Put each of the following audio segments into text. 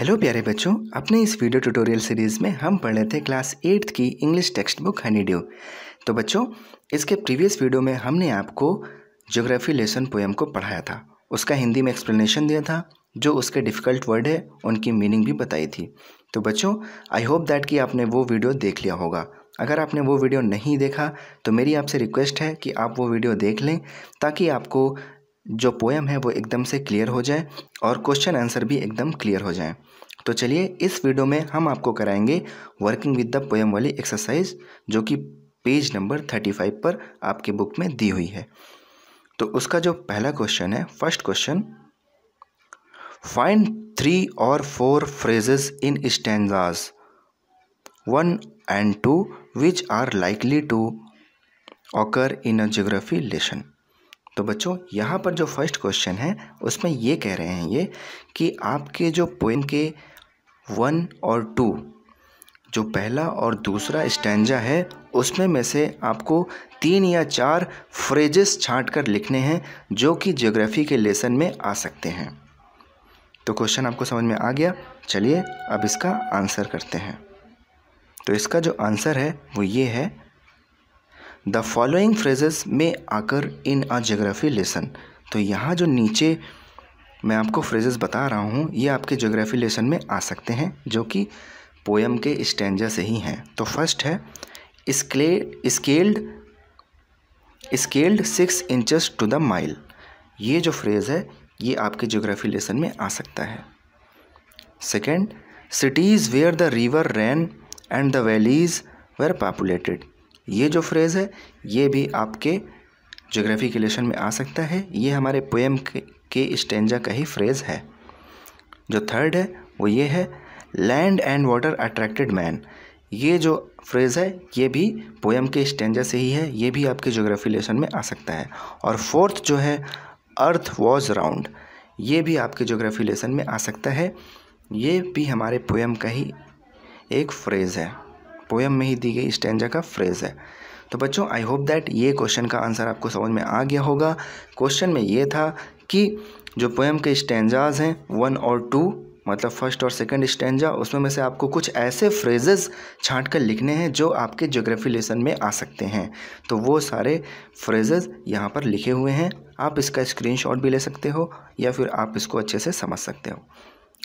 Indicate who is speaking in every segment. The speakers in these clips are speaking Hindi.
Speaker 1: हेलो प्यारे बच्चों अपने इस वीडियो ट्यूटोरियल सीरीज़ में हम पढ़ रहे थे क्लास एट्थ की English textbook Honeydew तो बच्चों इसके प्रीवियस वीडियो में हमने आपको ज्योग्राफी लेसन पोएम को पढ़ाया था उसका हिंदी में एक्सप्लेनेशन दिया था जो उसके डिफ़िकल्ट वर्ड है उनकी मीनिंग भी बताई थी तो बच्चों आई होप दैट कि आपने वो वीडियो देख लिया होगा अगर आपने वो वीडियो नहीं देखा तो मेरी आपसे रिक्वेस्ट है कि आप वो वीडियो देख लें ताकि आपको जो पोएम है वो एकदम से क्लियर हो जाए और क्वेश्चन आंसर भी एकदम क्लियर हो जाए तो चलिए इस वीडियो में हम आपको कराएंगे वर्किंग विद द पोएम वाली एक्सरसाइज जो कि पेज नंबर थर्टी फाइव पर आपके बुक में दी हुई है तो उसका जो पहला क्वेश्चन है first question find three or four phrases in stanzas one and two which are likely to occur in a geography lesson तो बच्चों यहाँ पर जो फर्स्ट क्वेश्चन है उसमें ये कह रहे हैं ये कि आपके जो पोइम के वन और टू जो पहला और दूसरा स्टैंजा है उसमें में से आपको तीन या चार फ्रेजेस छाँट कर लिखने हैं जो कि ज्योग्राफी के लेसन में आ सकते हैं तो क्वेश्चन आपको समझ में आ गया चलिए अब इसका आंसर करते हैं तो इसका जो आंसर है वो ये है द फॉलोइंग फ्रेजेस में आकर इन आ जोग्राफी लेसन तो यहाँ जो नीचे मैं आपको फ्रेजेस बता रहा हूँ ये आपके जोग्राफी लेसन में आ सकते हैं जो कि पोएम के स्टेंजा से ही हैं तो फर्स्ट है स्क्ले scaled scaled six inches to the mile ये जो फ्रेज़ है ये आपके जोग्राफी लेसन में आ सकता है second cities where the river ran and the valleys were populated ये जो फ्रेज़ है ये भी आपके जोग्राफ़ी के लेशन में आ सकता है ये हमारे पोएम के, के स्टेंजा का ही फ्रेज़ है जो थर्ड है वो ये है land and water attracted man ये जो फ्रेज़ है ये भी पोएम के स्टेंजा से ही है ये भी आपके जोग्राफ़ी लेसन में आ सकता है और फोर्थ जो है अर्थ वॉज राउंड ये भी आपके जोग्राफ़ी लेसन में आ सकता है ये भी हमारे पोएम का ही एक फ्रेज़ है पोएम में ही दी गई स्टेंजा का फ्रेज़ है तो बच्चों आई होप दैट ये क्वेश्चन का आंसर आपको समझ में आ गया होगा क्वेश्चन में ये था कि जो पोएम के स्टेंजाज हैं वन मतलब और टू मतलब फर्स्ट और सेकंड स्टेंजा उसमें में से आपको कुछ ऐसे फ्रेजेस छाँट कर लिखने हैं जो आपके ज्योग्राफी लेसन में आ सकते हैं तो वो सारे फ्रेजेस यहाँ पर लिखे हुए हैं आप इसका स्क्रीनशॉट भी ले सकते हो या फिर आप इसको अच्छे से समझ सकते हो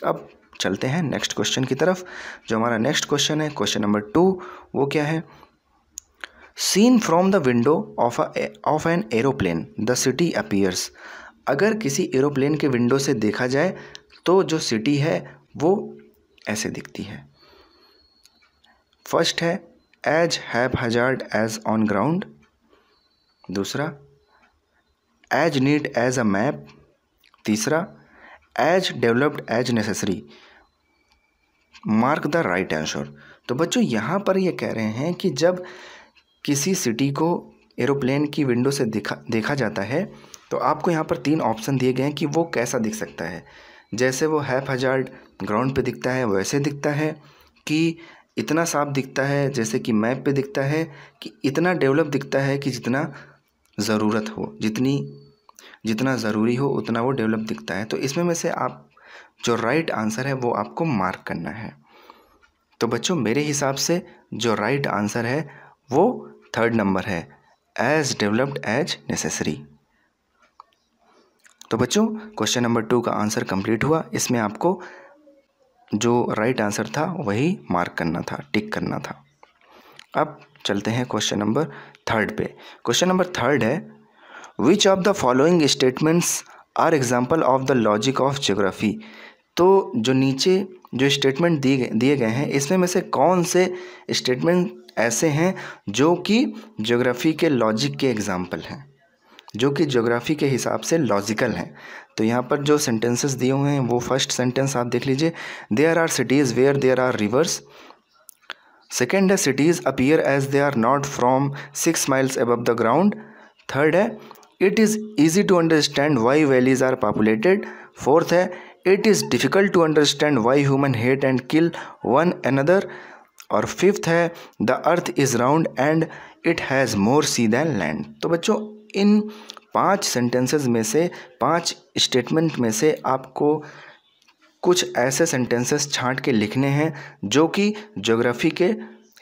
Speaker 1: अब चलते हैं नेक्स्ट क्वेश्चन की तरफ जो हमारा नेक्स्ट क्वेश्चन है क्वेश्चन नंबर टू वो क्या है seen from the window of of an aeroplane the city appears अगर किसी एरोप्लेन के विंडो से देखा जाए तो जो सिटी है वो ऐसे दिखती है फर्स्ट है as haphazard as on ground दूसरा as neat as a map तीसरा as developed as necessary mark the right answer तो बच्चों यहाँ पर ये कह रहे हैं कि जब किसी सिटी को एरोप्लेन की विंडो से दिखा देखा जाता है तो आपको यहाँ पर तीन ऑप्शन दिए गए हैं कि वो कैसा दिख सकता है जैसे वो हैफ हजार्ड ग्राउंड पे दिखता है वैसे दिखता है कि इतना साफ दिखता है जैसे कि मैप पे दिखता है कि इतना डेवलप दिखता है कि जितना ज़रूरत हो जितनी जितना ज़रूरी हो उतना वो डेवलप दिखता है तो इसमें में से आप जो राइट आंसर है वो आपको मार्क करना है तो बच्चों मेरे हिसाब से जो राइट आंसर है वो थर्ड नंबर है एज डेवलप्ड एज नेसेसरी तो बच्चों क्वेश्चन नंबर टू का आंसर कंप्लीट हुआ इसमें आपको जो राइट आंसर था वही मार्क करना था टिक करना था अब चलते हैं क्वेश्चन नंबर थर्ड पे क्वेश्चन नंबर थर्ड है which of the following statements are example of the logic of geography तो जो नीचे जो स्टेटमेंट दिए गए दिए गए हैं इसमें में से कौन से स्टेटमेंट ऐसे हैं जो कि ज्योग्राफी के लॉजिक के एग्ज़ाम्पल हैं जो कि ज्योग्राफी के हिसाब से लॉजिकल हैं तो यहाँ पर जो सेंटेंसेस दिए हुए हैं वो फर्स्ट सेंटेंस आप देख लीजिए there are cities where there are rivers second है cities appear as they are not from six miles above the ground third है it is easy to understand why valleys are populated fourth है it is difficult to understand why human hate and kill one another और फिफ्थ है the earth is round and it has more sea than land तो बच्चों इन पांच सेंटेंसेस में से पांच स्टेटमेंट में से आपको कुछ ऐसे सेंटेंसेस छांट के लिखने हैं जो कि ज्योग्राफी के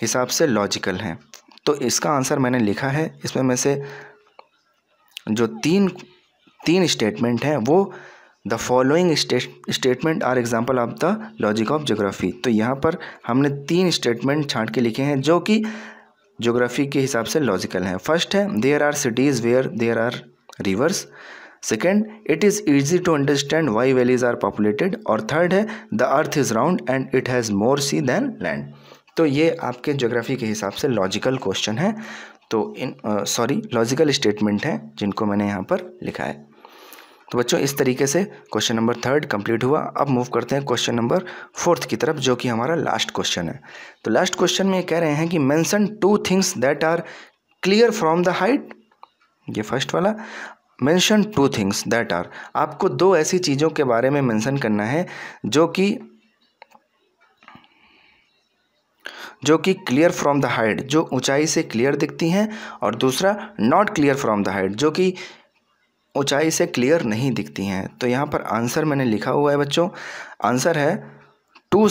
Speaker 1: हिसाब से लॉजिकल हैं तो इसका आंसर मैंने लिखा है इसमें में से जो तीन तीन स्टेटमेंट हैं वो the following statement are example of the logic of geography तो यहाँ पर हमने तीन स्टेटमेंट छाँट के लिखे हैं जो कि जोग्राफी के हिसाब से लॉजिकल हैं फर्स्ट है there are cities where there are rivers second it is easy to understand why valleys are populated और थर्ड है the earth is round and it has more sea than land तो ये आपके जोग्राफी के हिसाब से लॉजिकल क्वेश्चन है तो इन सॉरी लॉजिकल स्टेटमेंट हैं जिनको मैंने यहाँ पर लिखा है तो बच्चों इस तरीके से क्वेश्चन नंबर थर्ड कंप्लीट हुआ अब मूव करते हैं क्वेश्चन नंबर फोर्थ की तरफ जो कि हमारा लास्ट क्वेश्चन है तो लास्ट क्वेश्चन में ये कह रहे हैं कि mention two things that are clear from the height ये फर्स्ट वाला mention two things that are आपको दो ऐसी चीज़ों के बारे में मैंसन करना है जो कि जो कि क्लियर फ्रॉम द हाइट जो ऊंचाई से क्लियर दिखती हैं और दूसरा not clear from the height जो कि ऊंचाई से क्लियर नहीं दिखती हैं तो यहाँ पर आंसर मैंने लिखा हुआ है बच्चों आंसर है two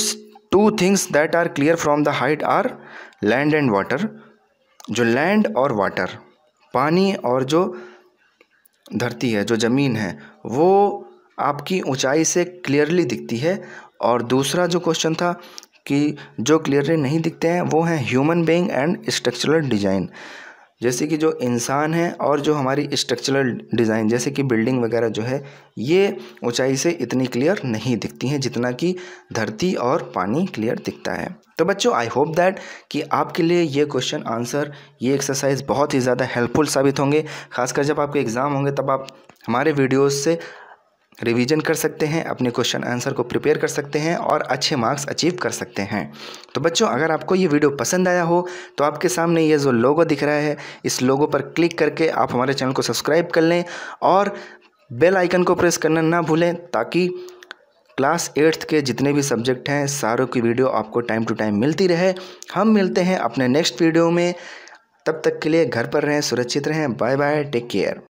Speaker 1: two things that are clear from the height are land and water जो लैंड और वाटर पानी और जो धरती है जो ज़मीन है वो आपकी ऊंचाई से क्लियरली दिखती है और दूसरा जो क्वेश्चन था कि जो क्लियरली नहीं दिखते हैं वो हैं human being and structural design जैसे कि जो इंसान है और जो हमारी स्ट्रक्चरल डिज़ाइन जैसे कि बिल्डिंग वगैरह जो है ये ऊंचाई से इतनी क्लियर नहीं दिखती हैं जितना कि धरती और पानी क्लियर दिखता है तो बच्चों आई होप दैट कि आपके लिए ये क्वेश्चन आंसर ये एक्सरसाइज बहुत ही ज़्यादा हेल्पफुल साबित होंगे खासकर जब आपके एग्ज़ाम होंगे तब आप हमारे वीडियोज़ से रिवीजन कर सकते हैं अपने क्वेश्चन आंसर को प्रिपेयर कर सकते हैं और अच्छे मार्क्स अचीव कर सकते हैं तो बच्चों अगर आपको ये वीडियो पसंद आया हो तो आपके सामने ये जो लोगो दिख रहा है इस लोगो पर क्लिक करके आप हमारे चैनल को सब्सक्राइब कर लें और बेल आइकन को प्रेस करना ना भूलें ताकि क्लास एट्थ के जितने भी सब्जेक्ट हैं सारों की वीडियो आपको टाइम टू टाइम मिलती रहे हम मिलते हैं अपने नेक्स्ट वीडियो में तब तक के लिए घर पर रहें सुरक्षित रहें बाय बाय टेक केयर